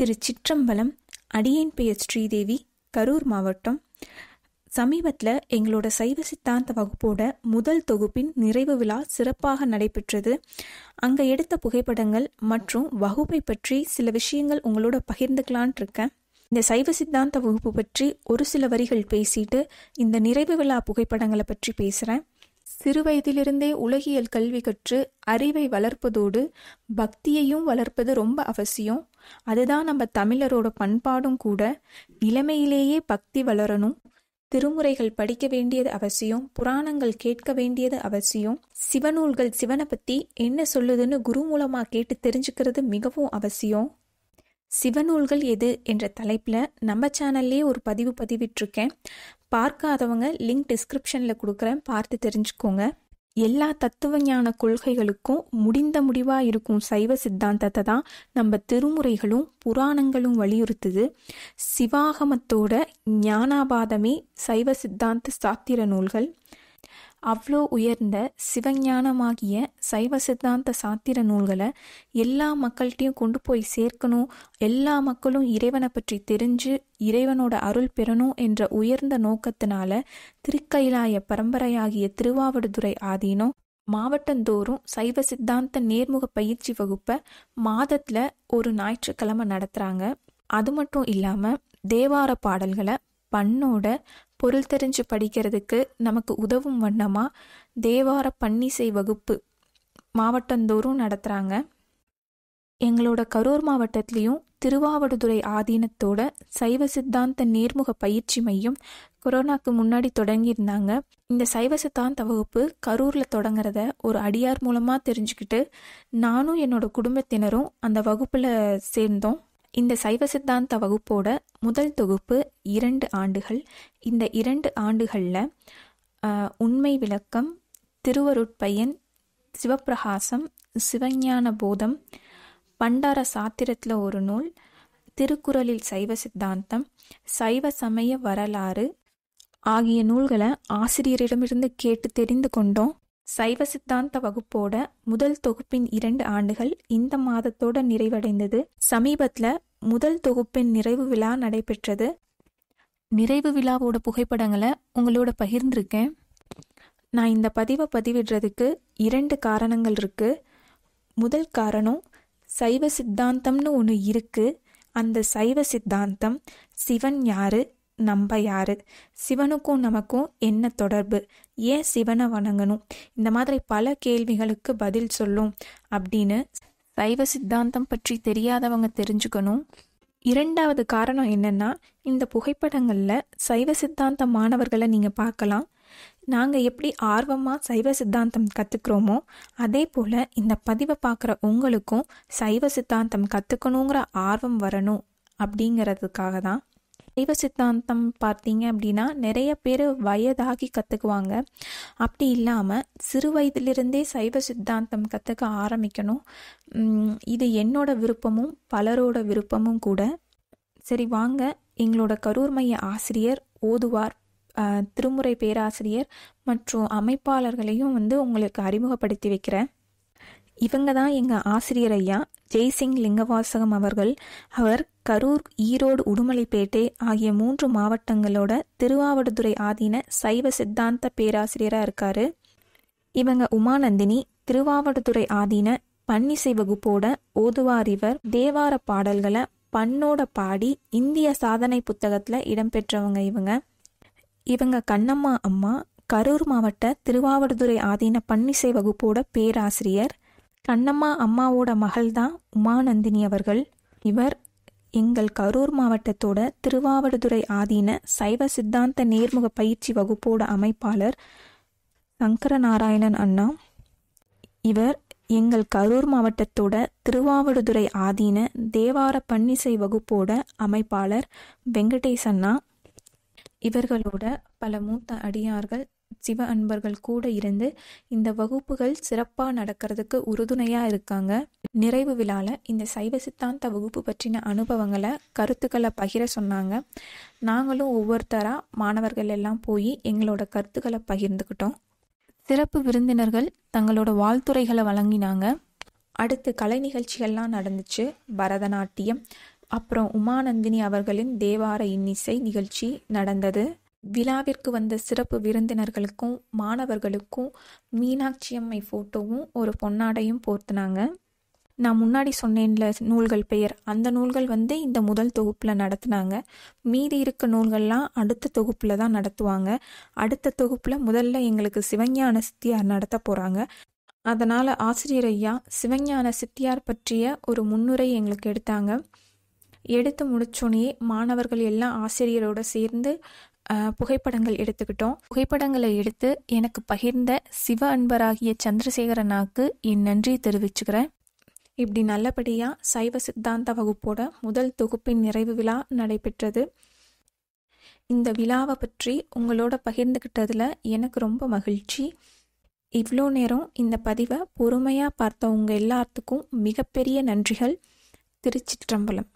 திரு சிற்றம்பலம் அடியேன் பெயர் ஸ்ரீதேவி கரூர் மாவட்டம் சமீபத்தில் எங்களோட சைவ சித்தாந்த வகுப்போட முதல் தொகுப்பின் நிறைவு விழா சிறப்பாக நடைபெற்றது அங்கே எடுத்த புகைப்படங்கள் மற்றும் வகுப்பை பற்றி சில விஷயங்கள் உங்களோட பகிர்ந்துக்கலான் இருக்கேன் இந்த சைவ சித்தாந்த வகுப்பு பற்றி ஒரு சில வரிகள் பேசிட்டு இந்த நிறைவு விழா புகைப்படங்களை பற்றி பேசுகிறேன் சிறுவயதிலிருந்தே உலகியல் கல்வி கற்று அறிவை வளர்ப்பதோடு பக்தியையும் வளர்ப்பது ரொம்ப அவசியம் அதுதான் நம்ம தமிழரோட பண்பாடும் கூட இளமையிலேயே பக்தி வளரணும் திருமுறைகள் படிக்க வேண்டியது அவசியம் புராணங்கள் கேட்க வேண்டியது அவசியம் சிவநூல்கள் சிவனை பத்தி என்ன சொல்லுதுன்னு குரு மூலமா கேட்டு தெரிஞ்சுக்கிறது மிகவும் அவசியம் சிவநூல்கள் எது என்ற தலைப்பில் நம்ம சேனல்லே ஒரு பதிவு பதிவிட்டிருக்கேன் பார்க்காதவங்க லிங்க் டிஸ்கிரிப்ஷனில் கொடுக்குறேன் பார்த்து தெரிஞ்சுக்கோங்க எல்லா தத்துவ ஞான கொள்கைகளுக்கும் முடிந்த முடிவாக இருக்கும் சைவ சித்தாந்தத்தை தான் நம்ம திருமுறைகளும் புராணங்களும் வலியுறுத்துது சிவாகமத்தோட ஞானாபாதமே சைவ சித்தாந்த சாத்திர நூல்கள் அவ்வளோ உயர்ந்த சிவஞானமாகிய சைவ சித்தாந்த சாத்திர நூல்களை எல்லா மக்கள்கிட்டையும் கொண்டு போய் சேர்க்கணும் எல்லா மக்களும் இறைவனை பற்றி தெரிஞ்சு இறைவனோட அருள் பெறணும் என்ற உயர்ந்த நோக்கத்தினால திருக்கைலாய பரம்பரையாகிய திருவாவடுதுறை ஆதீனம் மாவட்டந்தோறும் சைவ சித்தாந்த நேர்முக பயிற்சி வகுப்பை மாதத்தில் ஒரு ஞாயிற்றுக்கிழமை நடத்துகிறாங்க அது மட்டும் இல்லாமல் தேவார பாடல்களை பண்ணோட பொருள் தெரிஞ்சு படிக்கிறதுக்கு நமக்கு உதவும் வண்ணமாக தேவார பன்னிசை வகுப்பு மாவட்டந்தோறும் நடத்துகிறாங்க எங்களோட கரூர் மாவட்டத்திலையும் திருவாவடுதுறை ஆதீனத்தோட சைவ சித்தாந்த நேர்முக பயிற்சி மையம் கொரோனாக்கு முன்னாடி தொடங்கியிருந்தாங்க இந்த சைவ சித்தாந்த வகுப்பு கரூரில் தொடங்குறத ஒரு அடியார் மூலமாக தெரிஞ்சுக்கிட்டு நானும் என்னோட குடும்பத்தினரும் அந்த வகுப்பில் சேர்ந்தோம் இந்த சைவ சித்தாந்த வகுப்போட முதல் தொகுப்பு இரண்டு ஆண்டுகள் இந்த இரண்டு ஆண்டுகளில் உண்மை விளக்கம் திருவருட்பையன் சிவப்பிரகாசம் சிவஞான போதம் பண்டார சாத்திரத்தில் ஒரு நூல் திருக்குறளில் சைவ சித்தாந்தம் சைவ சமய வரலாறு ஆகிய நூல்களை ஆசிரியரிடமிருந்து கேட்டு தெரிந்து கொண்டோம் சைவ சித்தாந்த வகுப்போட முதல் தொகுப்பின் இரண்டு ஆண்டுகள் இந்த மாதத்தோட நிறைவடைந்தது சமீபத்துல முதல் தொகுப்பின் நிறைவு விழா நடைபெற்றது நிறைவு விழாவோட புகைப்படங்களை உங்களோட பகிர்ந்திருக்கேன் நான் இந்த பதிவை பதிவிடுறதுக்கு இரண்டு காரணங்கள் இருக்கு முதல் காரணம் சைவ சித்தாந்தம்னு ஒன்று இருக்கு அந்த சைவ சித்தாந்தம் சிவன் யாரு நம்ம யாரு சிவனுக்கும் நமக்கும் என்ன தொடர்பு ஏன் சிவனை வணங்கணும் இந்த மாதிரி பல கேள்விகளுக்கு பதில் சொல்லும் அப்படின்னு சைவ சித்தாந்தம் பற்றி தெரியாதவங்க தெரிஞ்சுக்கணும் இரண்டாவது காரணம் என்னன்னா இந்த புகைப்படங்களில் சைவ சித்தாந்த மாணவர்களை நீங்கள் பார்க்கலாம் நாங்கள் எப்படி ஆர்வமாக சைவ சித்தாந்தம் கற்றுக்குறோமோ அதே போல் இந்த பதிவை பார்க்குற உங்களுக்கும் சைவ சித்தாந்தம் கற்றுக்கணுங்கிற ஆர்வம் வரணும் அப்படிங்கிறதுக்காக தான் சைவ சித்தாந்தம் பார்த்தீங்க அப்படின்னா நிறைய பேர் வயதாகி கற்றுக்குவாங்க அப்படி இல்லாமல் சிறு வயதிலிருந்தே சைவ சித்தாந்தம் கற்றுக்க ஆரம்பிக்கணும் இது என்னோட விருப்பமும் பலரோட விருப்பமும் கூட சரி வாங்க எங்களோட கரூர் மைய ஆசிரியர் ஓதுவார் திருமுறை பேராசிரியர் மற்றும் அமைப்பாளர்களையும் வந்து உங்களுக்கு அறிமுகப்படுத்தி வைக்கிறேன் இவங்க தான் எங்கள் ஆசிரியர் ஐயா ஜெய்சிங் லிங்கவாசகம் அவர்கள் அவர் கரூர் ஈரோடு உடுமலைப்பேட்டை ஆகிய மூன்று மாவட்டங்களோட திருவாவடுதுறை ஆதீன சைவ சித்தாந்த பேராசிரியராக இருக்கார் இவங்க உமாநந்தினி திருவாவடுதுறை ஆதீன பன்னிசை வகுப்போட ஓதுவார் இவர் தேவார பாடல்களை பண்ணோட பாடி இந்திய சாதனை புத்தகத்தில் இடம்பெற்றவங்க இவங்க இவங்க கண்ணம்மா அம்மா கரூர் மாவட்ட திருவாவடுதுறை ஆதீன பன்னிசை வகுப்போட பேராசிரியர் கண்ணம்மா அம்மாவோட மகள்தான் உமாநந்தினி அவர்கள் இவர் எங்கள் கரூர் மாவட்டத்தோட திருவாவடுதுறை ஆதீன சைவ சித்தாந்த நேர்முக பயிற்சி வகுப்போட அமைப்பாளர் சங்கரநாராயணன் அண்ணா இவர் எங்கள் கரூர் மாவட்டத்தோட திருவாவடுதுறை ஆதீன தேவார பன்னிசை வகுப்போட அமைப்பாளர் வெங்கடேஷ் அண்ணா இவர்களோட பல மூத்த அடியார்கள் சிவ அன்பர்கள் கூட இருந்து இந்த வகுப்புகள் சிறப்பாக நடக்கிறதுக்கு உறுதுணையாக இருக்காங்க நிறைவு விழாவில் இந்த சைவ சித்தாந்த வகுப்பு பற்றின அனுபவங்களை கருத்துக்களை பகிர சொன்னாங்க நாங்களும் ஒவ்வொருத்தராக மாணவர்கள் எல்லாம் போய் எங்களோட கருத்துக்களை பகிர்ந்துக்கிட்டோம் சிறப்பு விருந்தினர்கள் தங்களோட வாழ்த்துறைகளை வழங்கினாங்க அடுத்து கலை நிகழ்ச்சிகள்லாம் நடந்துச்சு பரதநாட்டியம் அப்புறம் உமாநந்தினி அவர்களின் தேவார இன்னிசை நிகழ்ச்சி நடந்தது விழாவிற்கு வந்த சிறப்பு விருந்தினர்களுக்கும் மாணவர்களுக்கும் மீனாட்சி அம்மை ஃபோட்டோவும் ஒரு பொன்னாடையும் போர்த்தினாங்க நான் முன்னாடி சொன்னேன்ல நூல்கள் பெயர் அந்த நூல்கள் வந்து இந்த முதல் தொகுப்பில் நடத்துனாங்க மீதி இருக்க நூல்கள்லாம் அடுத்த தொகுப்பில் தான் நடத்துவாங்க அடுத்த தொகுப்பில் முதல்ல எங்களுக்கு சிவஞான சித்தியார் நடத்த போகிறாங்க அதனால் ஆசிரியர் ஐயா சிவஞான சித்தியார் பற்றிய ஒரு முன்னுரை எங்களுக்கு எடுத்தாங்க எடுத்து முடிச்சோனே மாணவர்கள் எல்லாம் ஆசிரியரோடு சேர்ந்து புகைப்படங்கள் எடுத்துக்கிட்டோம் புகைப்படங்களை எடுத்து எனக்கு பகிர்ந்த சிவ அன்பராகிய சந்திரசேகரனாக்கு என் நன்றியை தெரிவிச்சுக்கிறேன் இப்படி நல்லபடியாக சைவ சித்தாந்த வகுப்போட முதல் தொகுப்பின் நிறைவு விழா நடைபெற்றது இந்த விழாவை பற்றி உங்களோட பகிர்ந்துக்கிட்டதில் எனக்கு ரொம்ப மகிழ்ச்சி இவ்வளோ நேரம் இந்த பதிவை பொறுமையாக பார்த்தவங்க எல்லாத்துக்கும் மிகப்பெரிய நன்றிகள் திருச்சிற்றம்பலம்